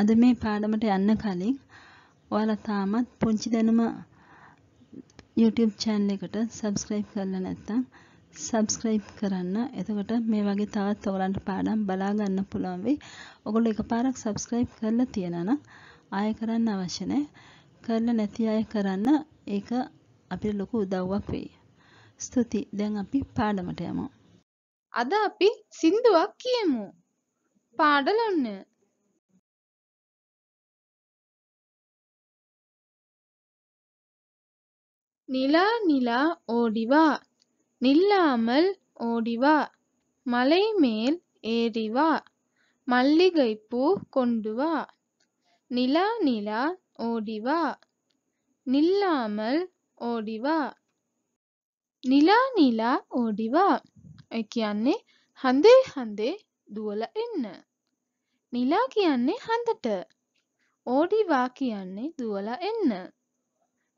අද මේ පාඩමට යන්න කලින් ඔයාලා තාමත් පුංචි දැනුම YouTube channel එකට subscribe කරලා නැත්නම් subscribe කරන්න. එතකොට මේ වගේ තවත් ඔයාලන්ට පාඩම් බලා ගන්න පුළුවන් වෙයි. ඔයගොල්ලෝ එකපාරක් subscribe කරලා තියනවා නම් ආයෙ කරන්න අවශ්‍ය නැහැ. කරලා නැති අය කරන්න ඒක අපිට ලොකු උදව්වක් වෙයි. ස්තුතියි. දැන් අපි පාඩමට යමු. අද අපි සින්දුවක් කියමු. පාඩලන්නේ நிலா நிலா ஓடிவா நில்லாமல் ஓடிவா மலை மேல் ஏறிவா மல்லிகைப்பூ கொண்டு வா நிலா நிலா ஓடிவா நில்லாமல் ஓடிவா நிலா நிலா ஓடிவா ඒ ஹந்தே ஹந்தே தூல என்ன நிலா නිලා කියන්නේ ஓடிவா ඕඩිවා தூல என்ன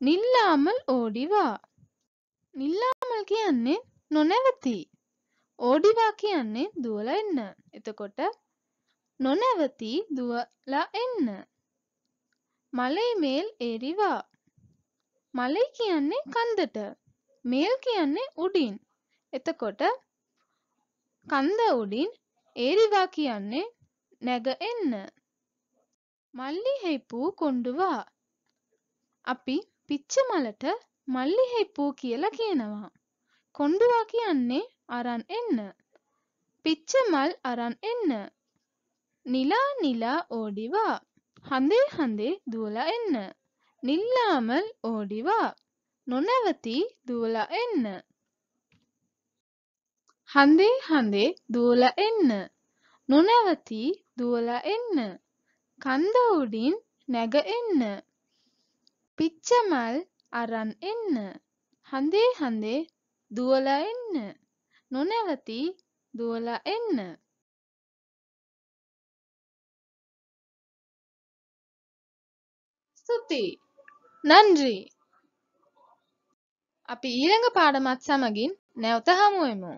නිල්ලාමල් ඕඩිවා. නිල්ලාමල් කියන්නේ නොනැවතී. ඕඩිවා කියන්නේ දුවලා එන්න. එතකොට නොනැවතී දුවලා එන්න. මලයි මේල් ඒරිවා. මලයි කියන්නේ කන්දට. මේල් කියන්නේ උඩින්. එතකොට කන්ද උඩින් ඒරිවා කියන්නේ නැග එන්න. මල්ලි හෙයිපූ කොණ්ඩුවා. අපි පිච්ච මලට මල්ලිහෙප්පූ කියලා කියනවා. කොණ්ඩුවා කියන්නේ අරන් එන්න. පිච්ච මල් අරන් එන්න. නිලා නිලා ඕඩිවා. හඳේ හඳේ දුවලා එන්න. නිල්ලාමල් ඕඩිවා. නොනැවති දුවලා එන්න. හඳේ හඳේ දුවලා එන්න. නොනැවති දුවලා එන්න. කන්ද උඩින් නැග එන්න. පිච්ච මල් අරන් එන්න. හඳේ හඳේ දුවලා එන්න. නොනැවතී දුවලා එන්න. ස්තුතියි. නන්රි. අපි ඊළඟ පාඩමත් සමගින් නැවත හමුවෙමු.